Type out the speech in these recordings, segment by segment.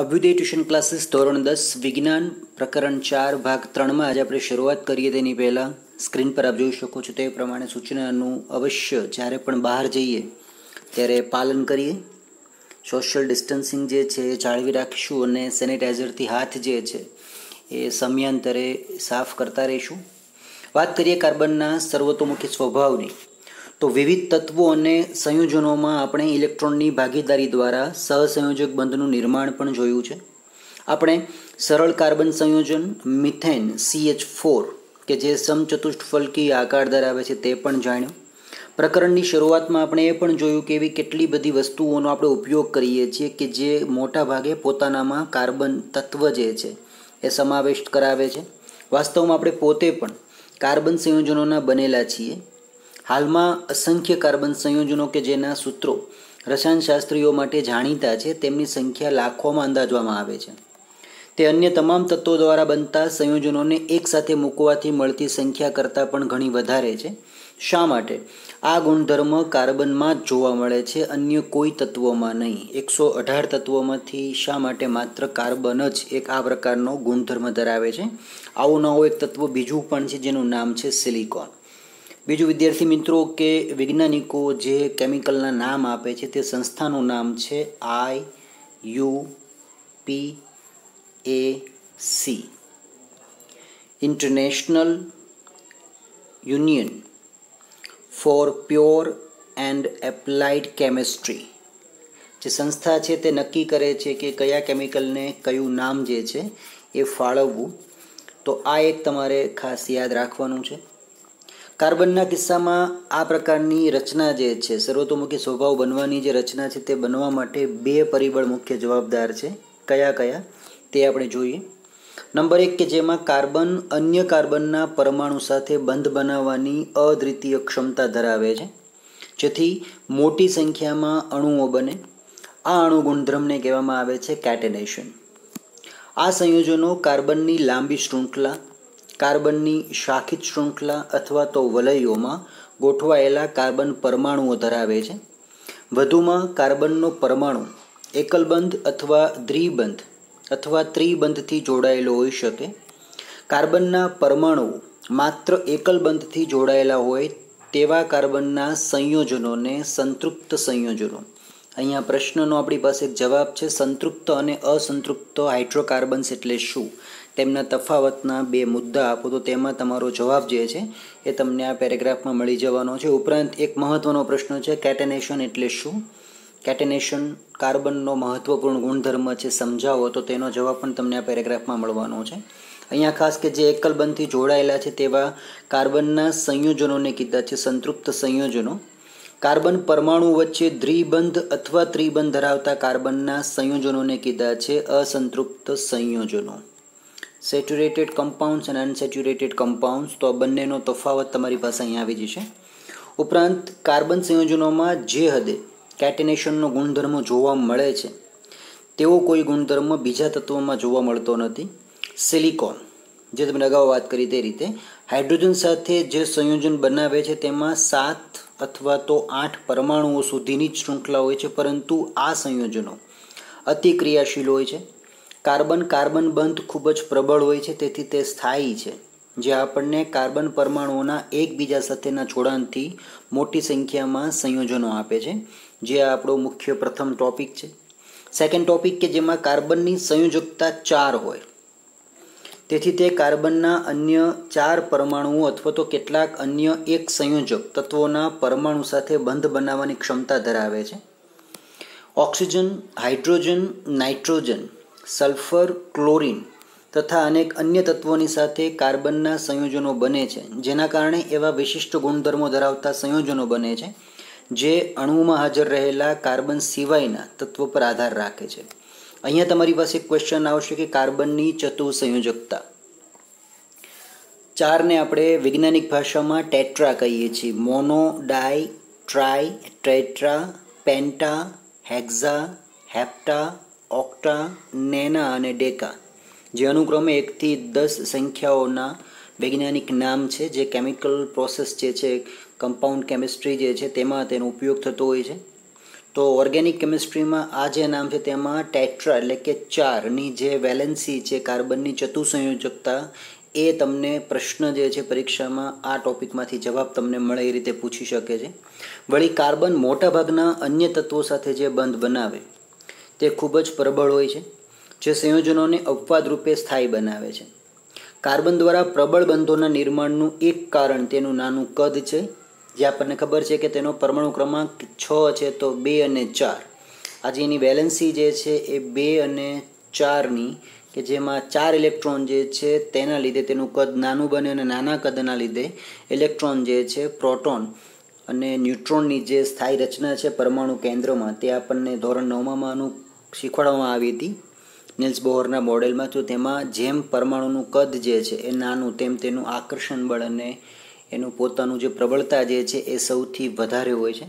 Abhyuday tuition classes ધોરણ દસ વિજ્ઞાન પ્રકરણ ચાર ભાગ ત્રણમાં આજે આપણે શરૂઆત કરીએ તેની પહેલાં સ્ક્રીન પર આપ જોઈ શકો છો તે પ્રમાણે સૂચનાનું અવશ્ય જ્યારે પણ બહાર જઈએ ત્યારે પાલન કરીએ સોશિયલ ડિસ્ટન્સિંગ જે છે એ જાળવી રાખીશું અને સેનિટાઈઝરથી હાથ જે છે એ સમયાંતરે સાફ કરતા રહીશું વાત કરીએ કાર્બનના સર્વતોમુખી સ્વભાવની તો વિવિધ તત્વો અને સંયોજનોમાં આપણે ઇલેક્ટ્રોનની ભાગીદારી દ્વારા સહસંયોજક બંધનું નિર્માણ પણ જોયું છે આપણે સરળ કાર્બન સંયોજન મિથેન સીએચ ફોર કે જે સમચતુષ્ફલકી આકાર ધરાવે છે તે પણ જાણ્યું પ્રકરણની શરૂઆતમાં આપણે એ પણ જોયું કે એવી કેટલી બધી વસ્તુઓનો આપણે ઉપયોગ કરીએ છીએ કે જે મોટા ભાગે પોતાનામાં કાર્બન તત્વ જે છે એ સમાવિષ્ટ કરાવે છે વાસ્તવમાં આપણે પોતે પણ કાર્બન સંયોજનોના બનેલા છીએ હાલમાં અસંખ્ય કાર્બન સંયોજનો કે જેના સૂત્રો રસાયણશાસ્ત્રીઓ માટે જાણીતા છે તેમની સંખ્યા લાખોમાં અંદાજવામાં આવે છે તે અન્ય તમામ તત્વો દ્વારા બનતા સંયોજનોને એકસાથે મૂકવાથી મળતી સંખ્યા કરતાં પણ ઘણી વધારે છે શા માટે આ ગુણધર્મ કાર્બનમાં જ જોવા મળે છે અન્ય કોઈ તત્વોમાં નહીં એકસો અઢાર તત્વોમાંથી શા માટે માત્ર કાર્બન જ એક આ પ્રકારનો ગુણધર્મ ધરાવે છે આવું નવો એક તત્વ બીજું પણ છે જેનું નામ છે સિલિકોન બીજું વિદ્યાર્થી મિત્રો કે વૈજ્ઞાનિકો જે કેમિકલના નામ આપે છે તે સંસ્થાનું નામ છે I U P A C international union for pure and applied chemistry જે સંસ્થા છે તે નક્કી કરે છે કે કયા કેમિકલને કયું નામ જે છે એ ફાળવવું તો આ એક તમારે ખાસ યાદ રાખવાનું છે કાર્બનના કિસ્સામાં આ પ્રકારની રચના જે છે સર્વતોમુખી સ્વભાવ બનવાની જે રચના છે તે બનવા માટે બે પરિબળ મુખ્ય જવાબદાર છે કયા કયા તે આપણે જોઈએ નંબર એક કે જેમાં કાર્બન અન્ય કાર્બનના પરમાણુ સાથે બંધ બનાવવાની અદ્વિતીય ક્ષમતા ધરાવે છે જેથી મોટી સંખ્યામાં અણુઓ બને આ અણુ ગુણધર્મને કહેવામાં આવે છે કેટેનેશન આ સંયોજનો કાર્બનની લાંબી શૃંખલા કાર્બનની શાખિત શૃંખલા અથવા તો વલયોમાં ગોઠવાયેલા કાર્બન પરમાણુઓ ધરાવે છે વધુમાં કાર્બનનો પરમાણુ એકલબંધ અથવા દ્વિબંધ અથવા ત્રિબંધથી જોડાયેલો હોઈ શકે કાર્બનના પરમાણુઓ માત્ર એકલબંધથી જોડાયેલા હોય તેવા કાર્બનના સંયોજનોને સંતૃપ્ત સંયોજનો અહીંયા પ્રશ્નનો આપણી પાસે એક જવાબ છે સંતૃપ્ત અને અસંતૃપ્ત હાઇડ્રોકાર્બન્સ એટલે શું તેમના તફાવતના બે મુદ્દા આપો તો તેમાં તમારો જવાબ જે છે એ તમને આ પેરેગ્રાફમાં મળી જવાનો છે ઉપરાંત એક મહત્ત્વનો પ્રશ્ન છે કેટેનેશન એટલે શું કેટેનેશન કાર્બનનો મહત્ત્વપૂર્ણ ગુણધર્મ છે સમજાવો તો તેનો જવાબ પણ તમને આ પેરેગ્રાફમાં મળવાનો છે અહીંયા ખાસ કે જે એકલબંધથી જોડાયેલા છે તેવા કાર્બનના સંયોજનોને કીધા છે સંતૃપ્ત સંયોજનો કાર્બન પરમાણુ વચ્ચે દ્વિબંધ અથવા ત્રિબંધ ધરાવતા કાર્બનના સંયોજનોને કીધા છે અસંતૃપ્ત સંયોજનો સેચ્યુરેટેડ કમ્પાઉન્ડ્સ અને અનસેચ્યુરેટેડ કમ્પાઉન્ડ્સ તો આ બંનેનો તફાવત તમારી પાસે અહીંયા આવી જશે ઉપરાંત કાર્બન સંયોજનોમાં જે હદે કેટેનેશનનો ગુણધર્મ જોવા મળે છે તેવો કોઈ ગુણધર્મ બીજા તત્વોમાં જોવા મળતો નથી સિલિકોન જે તમે અગાઉ વાત કરી તે રીતે હાઇડ્રોજન સાથે જે સંયોજન બનાવે છે તેમાં સાત અથવા તો આઠ પરમાણુઓ સુધીની જ શૃંખલા હોય છે પરંતુ આ સંયોજનો અતિક્રિયાશીલ હોય છે કાર્બન કાર્બન બંધ ખૂબ જ પ્રબળ હોય છે તેથી તે સ્થાયી છે જે આપણને કાર્બન પરમાણુઓના એકબીજા સાથેના જોડાણથી મોટી સંખ્યામાં સંયોજનો આપે છે જે આપણો મુખ્ય પ્રથમ ટોપિક છે સેકન્ડ ટોપિક કે જેમાં કાર્બનની સંયોજકતા ચાર હોય તેથી તે કાર્બનના અન્ય ચાર પરમાણુઓ અથવા તો કેટલાક અન્ય એક સંયોજક તત્વોના પરમાણુ સાથે બંધ બનાવવાની ક્ષમતા ધરાવે છે oxygen hydrogen nitrogen sulphur chlorine તથા અનેક અન્ય તત્વોની સાથે કાર્બનના સંયોજનો બને છે જેના કારણે એવા વિશિષ્ટ ગુણધર્મો ધરાવતા સંયોજનો બને છે જે અણુમાં હાજર રહેલા કાર્બન સિવાયના તત્વો પર આધાર રાખે છે અહીંયા તમારી પાસે ક્વેશ્ચન આવશે કે કાર્બનની ચતુસંયોજકતા ચારને આપણે વૈજ્ઞાનિક ભાષામાં ટેટ્રા કહીએ છીએ mono di tri tetra penta hexa hepta octa nona અને ડેકા જે અનુક્રમે એકથી દસ સંખ્યાઓના વૈજ્ઞાનિક નામ છે જે કેમિકલ પ્રોસેસ જે છે કમ્પાઉન્ડ કેમિસ્ટ્રી જે છે તેમાં તેનો ઉપયોગ થતો હોય છે તો ઓર્ગેનિક કેમિસ્ટ્રીમાં આ જે નામ છે તેમાં ટેટ્રા એટલે કે ચારની જે વેલેન્સી છે કાર્બનની ચતુસંયોજકતા એ તમને પ્રશ્ન જે છે પરીક્ષામાં આ ટોપિકમાંથી જવાબ તમને મળે એ રીતે પૂછી શકે છે વળી કાર્બન મોટાભાગના અન્ય તત્વો સાથે જે બંધ બનાવે તે ખૂબ જ પ્રબળ હોય છે જે સંયોજનોને અપવાદ રૂપે સ્થાયી બનાવે છે કાર્બન દ્વારા પ્રબળ બંધોના નિર્માણનું એક કારણ તેનું નાનું કદ છે જે આપણને ખબર છે કે તેનો પરમાણુ ક્રમાંક છ છે તો બે અને ચાર આજે એની બેલેન્સી જે છે એ બે અને ચારની કે જેમાં ચાર ઇલેક્ટ્રોન જે છે તેના લીધે તેનું કદ નાનું બને અને નાના કદના લીધે ઇલેક્ટ્રોન જે છે પ્રોટોન અને ન્યુટ્રોનની જે સ્થાયી રચના છે પરમાણુ કેન્દ્રમાં તે આપણને ધોરણ નવમાં શીખવાડવામાં આવી હતી નિલ્સ બોહરના મોડેલમાં તો તેમાં જેમ પરમાણુનું કદ જે છે એ નાનું તેમ તેનું આકર્ષણ બળ અને એનું પોતાનું જે પ્રબળતા જે છે એ સૌથી વધારે હોય છે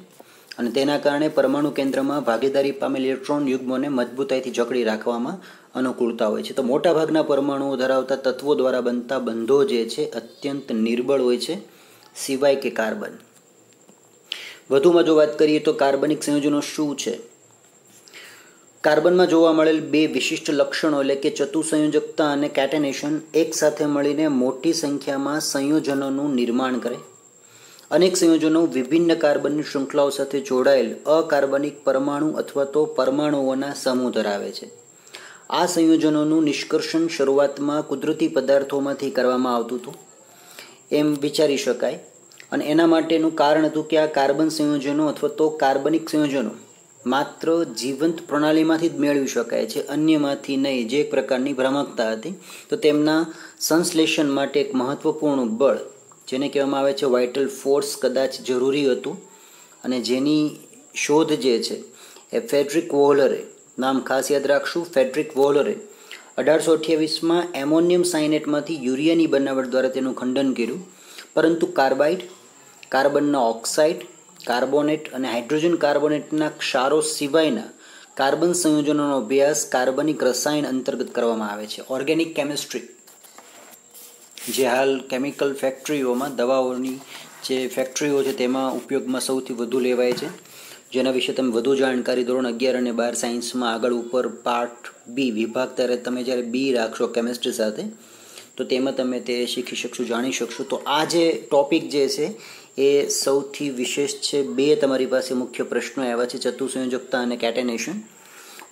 અને તેના કારણે પરમાણુ કેન્દ્રમાં ભાગીદારી પામેલ ઇલેક્ટ્રોન યુગ્મોને મજબૂતાઈથી જકડી રાખવામાં અનુકૂળતા હોય છે તો મોટાભાગના પરમાણુઓ ધરાવતા તત્વો દ્વારા બનતા બંધો જે છે અત્યંત નિર્બળ હોય છે સિવાય કે કાર્બન વધુમાં જો વાત કરીએ તો કાર્બનિક સંયોજનો શું છે કાર્બનમાં જોવા મળેલ બે વિશિષ્ટ લક્ષણો એટલે કે ચતુસંયોજકતા અને કેટેનેશન એકસાથે મળીને મોટી સંખ્યામાં સંયોજનોનું નિર્માણ કરે અનેક સંયોજનો વિભિન્ન કાર્બનની શૃંખલાઓ સાથે જોડાયેલ અકાર્બનિક પરમાણુ અથવા તો પરમાણુઓના સમૂહ ધરાવે છે આ સંયોજનોનું નિષ્કર્ષણ શરૂઆતમાં કુદરતી પદાર્થોમાંથી કરવામાં આવતું હતું એમ વિચારી શકાય અને એના માટેનું કારણ હતું કે આ કાર્બન સંયોજનો અથવા તો કાર્બનિક સંયોજનો માત્ર જીવંત પ્રણાલીમાંથી જ મેળવી શકાય છે અન્યમાંથી નહીં જે એક પ્રકારની ભ્રામકતા હતી તો તેમના સંશ્લેષણ માટે એક મહત્વપૂર્ણ બળ જેને કહેવામાં આવે છે વાઇટલ ફોર્સ કદાચ જરૂરી હતું અને જેની શોધ જે છે એ ફેડરિક વોલરે નામ ખાસ યાદ રાખશું ફેડરિક વોલરે અઢારસો અઠ્યાવીસમાં એમોનિયમ સાયનેટમાંથી યુરિયાની બનાવટ દ્વારા તેનું ખંડન કર્યું પરંતુ કાર્બાઇડ કાર્બનના ઓક્સાઇડ કાર્બોનેટ અને હાઇડ્રોજન કાર્બોનેટના ક્ષારો સિવાયના કાર્બન સંયોજનોનો અભ્યાસ કાર્બનિક રસાયણ અંતર્ગત કરવામાં આવે છે ઓર્ગેનિક કેમિસ્ટ્રી જે હાલ કેમિકલ ફેક્ટરીઓમાં દવાઓની જે ફેક્ટરીઓ છે તેમાં ઉપયોગમાં સૌથી વધુ લેવાય છે જેના વિશે તમે વધુ જાણકારી ધોરણ અગિયાર અને બાર સાયન્સમાં આગળ ઉપર પાર્ટ બી વિભાગ ત્યારે તમે જ્યારે બી રાખશો કેમેસ્ટ્રી સાથે તો તેમાં તમે તે શીખી શકશો જાણી શકશો તો આ જે ટોપિક જે છે એ સૌથી વિશેષ છે બે તમારી પાસે મુખ્ય પ્રશ્નો આવ્યા છે ચતુસંયોજકતા અને કેટેનેશન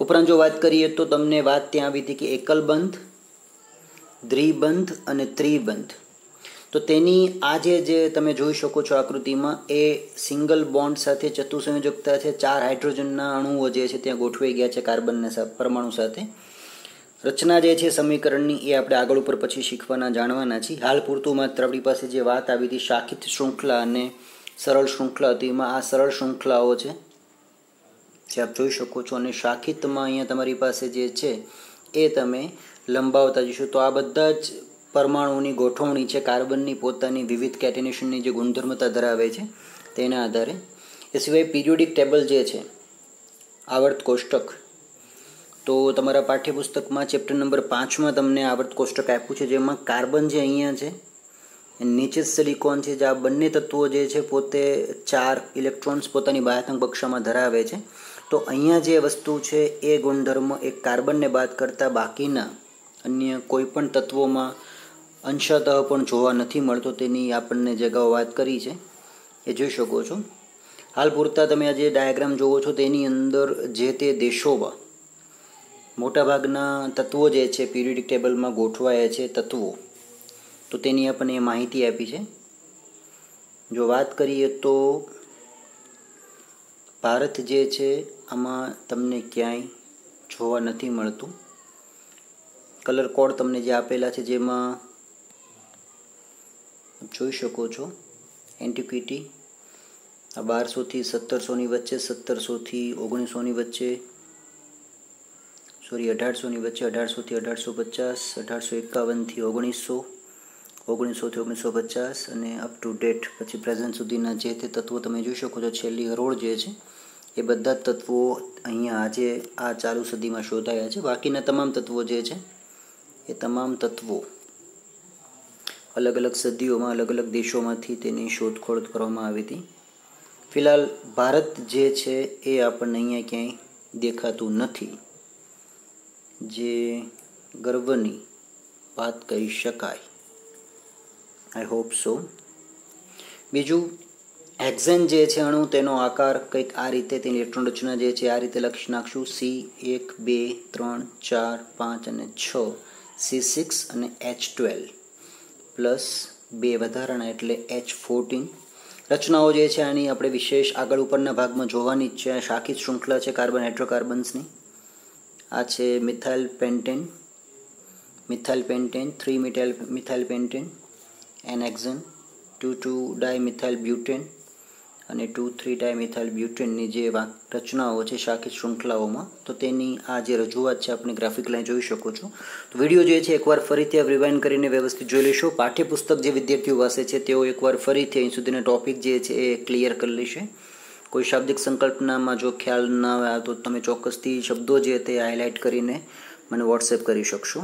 ઉપરાંત જો વાત કરીએ તો તમને વાત ત્યાં આવી હતી કે એકલબંધ દ્રિબંધ અને ત્રિબંધ તો તેની આજે જે તમે જોઈ શકો છો આકૃતિમાં એ સિંગલ બોન્ડ સાથે ચતુસંયોજકતા છે ચાર હાઇડ્રોજનના અણુઓ જે છે ત્યાં ગોઠવાઈ ગયા છે કાર્બનના પરમાણુ સાથે રચના જે છે સમીકરણની એ આપણે આગળ ઉપર પછી શીખવાના જાણવાના છીએ હાલ પૂરતું માત્ર આપણી પાસે જે વાત આવી હતી શાખિત શૃંખલા અને સરળ શૃંખલા હતી એમાં આ સરળ શૃંખલાઓ છે જે આપ જોઈ શકો છો અને શાખિતમાં અહીંયા તમારી પાસે જે છે એ તમે લંબાવતા જશો તો આ બધા જ પરમાણુઓની ગોઠવણી છે કાર્બનની પોતાની વિવિધ કેટેનેશનની જે ગુણધર્મતા ધરાવે છે તેના આધારે એ સિવાય પિરિયોડિક ટેબલ જે છે આવર્ત કોષ્ટક તો તમારા પાઠ્યપુસ્તકમાં ચેપ્ટર નંબર પાંચમાં તમને આવર્ત કોષ્ટક આપ્યું છે જેમાં કાર્બન જે અહીંયા છે નીચે સિલિકોન છે જે આ બંને તત્વો જે છે પોતે ચાર ઇલેક્ટ્રોન્સ પોતાની બાહ્યાંક કક્ષામાં ધરાવે છે તો અહીંયા જે વસ્તુ છે એ ગુણધર્મ એ કાર્બનને બાદ કરતાં બાકીના અન્ય કોઈપણ તત્વોમાં અંશતઃ પણ જોવા નથી મળતો તેની આપણને જગાઓ વાત કરી છે એ જોઈ શકો છો હાલ પૂરતા તમે આ જે ડાયાગ્રામ જોવો છો તેની અંદર જે તે દેશોમાં મોટાભાગના તત્વો જે છે પીરિયડિક ટેબલમાં ગોઠવાયા છે તત્વો તો તેની આપણને માહિતી આપી છે જો વાત કરીએ તો ભારત જે છે આમાં તમને ક્યાંય જોવા નથી મળતું કલર કોડ તમને જે આપેલા છે જેમાં જોઈ શકો છો એન્ટિક્વિટી આ બારસોથી સત્તરસોની વચ્ચે સત્તરસોથી ઓગણીસોની વચ્ચે સોરી અઢારસોની વચ્ચે અઢારસોથી અઢારસો પચાસ અઢારસો એકાવનથી ઓગણીસો ઓગણીસોથી ઓગણીસો પચાસ અને અપ ટુ ડેટ પછી પ્રેઝન્ટ સુધીના જે તે તત્વો તમે જોઈ શકો છો છેલ્લી હરોળ જે છે એ બધા જ તત્વો અહીંયા આજે આ ચાલુ સદીમાં શોધાયા છે બાકીના તમામ તત્વો જે છે એ તમામ તત્વો અલગ અલગ સદીઓમાં અલગ અલગ દેશોમાંથી તેની શોધખોળ કરવામાં આવી હતી ફિલહાલ ભારત જે છે એ આપણને અહીંયા ક્યાંય દેખાતું નથી જે ગર્વની વાત કહી શકાય આઈ હોપ સો બીજું એક્ઝેન જે છે અણુ તેનો આકાર કંઈક આ રીતે તેની ઇલેક્ટ્રોન રચના જે છે આ રીતે લખી નાખશું સી એક બે ત્રણ ચાર પાંચ અને છ સી સિક્સ અને એચ ટ્વેલ્વ પ્લસ બે વધારાના એટલે એચ ફોર્ટીન રચનાઓ જે છે આની આપણે વિશેષ આગળ ઉપરના ભાગમાં જોવાની જ છે આ શાખિત શૃંખલા છે કાર્બન હાઇડ્રોકાર્બન્સની આ છે methyl pentane methyl pentane three methyl methyl pentane એનેક્ઝન two two di methyl butane અને ટુ થ્રી ડાય મિથાઇલ બ્યુટેનની જે રચનાઓ છે શાખી શૃંખલાઓમાં તો તેની આ જે રજૂઆત છે આપણે ગ્રાફિક લાઈન જોઈ શકો છો તો વિડીયો જે છે એકવાર ફરીથી આપ રિવાઇન્ડ કરીને વ્યવસ્થિત જોઈ લેશો પાઠ્યપુસ્તક જે વિદ્યાર્થીઓ પાસે છે તેઓ એકવાર ફરીથી અહીં સુધીના ટોપિક જે છે એ ક્લિયર કરી લેશે કોઈ શાબ્દિક સંકલ્પનામાં જો ખ્યાલ ના આવે તો તમે ચોક્કસથી શબ્દો જે તે હાઇલાઇટ કરીને મને વોટ્સએપ કરી શકશો